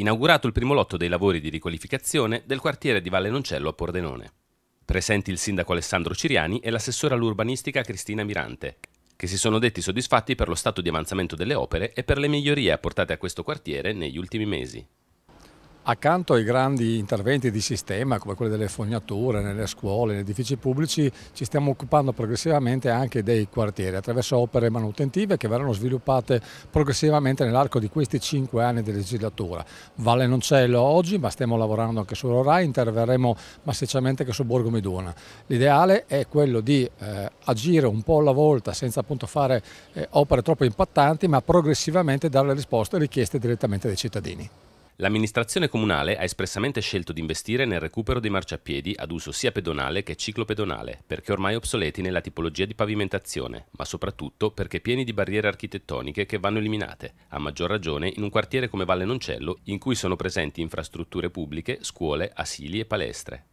inaugurato il primo lotto dei lavori di riqualificazione del quartiere di Valle Noncello a Pordenone. Presenti il sindaco Alessandro Ciriani e l'assessore all'urbanistica Cristina Mirante, che si sono detti soddisfatti per lo stato di avanzamento delle opere e per le migliorie apportate a questo quartiere negli ultimi mesi. Accanto ai grandi interventi di sistema come quelli delle fognature nelle scuole, negli edifici pubblici, ci stiamo occupando progressivamente anche dei quartieri attraverso opere manutentive che verranno sviluppate progressivamente nell'arco di questi cinque anni di legislatura. Valle non c'è oggi, ma stiamo lavorando anche su RORAI, interverremo massicciamente anche su Borgo Miduna. L'ideale è quello di eh, agire un po' alla volta senza appunto fare eh, opere troppo impattanti, ma progressivamente dare le risposte richieste direttamente dai cittadini. L'amministrazione comunale ha espressamente scelto di investire nel recupero dei marciapiedi ad uso sia pedonale che ciclopedonale, perché ormai obsoleti nella tipologia di pavimentazione, ma soprattutto perché pieni di barriere architettoniche che vanno eliminate, a maggior ragione in un quartiere come Valle Noncello, in cui sono presenti infrastrutture pubbliche, scuole, asili e palestre.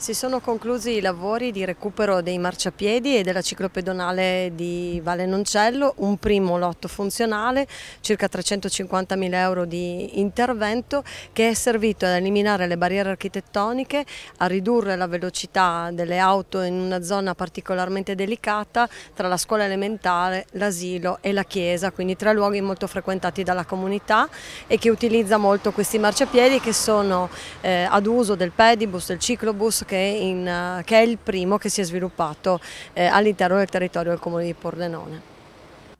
Si sono conclusi i lavori di recupero dei marciapiedi e della ciclopedonale di Valle Noncello, un primo lotto funzionale, circa 350.000 euro di intervento che è servito ad eliminare le barriere architettoniche, a ridurre la velocità delle auto in una zona particolarmente delicata tra la scuola elementare, l'asilo e la chiesa, quindi tre luoghi molto frequentati dalla comunità e che utilizza molto questi marciapiedi che sono eh, ad uso del pedibus, del ciclobus che, in, eh, che, è il primo che si è sviluppato eh, all'interno del territorio del comune di Pordenone.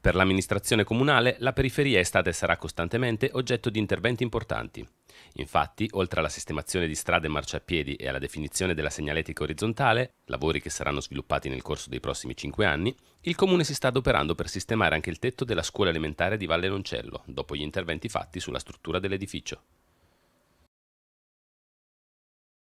Per l'amministrazione comunale la periferia è stata e sarà costantemente oggetto di interventi importanti. Infatti, oltre alla sistemazione di strade e marciapiedi e alla definizione della segnaletica orizzontale, lavori che saranno sviluppati nel corso dei prossimi cinque anni, il comune si sta adoperando per sistemare anche il tetto della scuola elementare di Valle Loncello, dopo gli interventi fatti sulla struttura dell'edificio.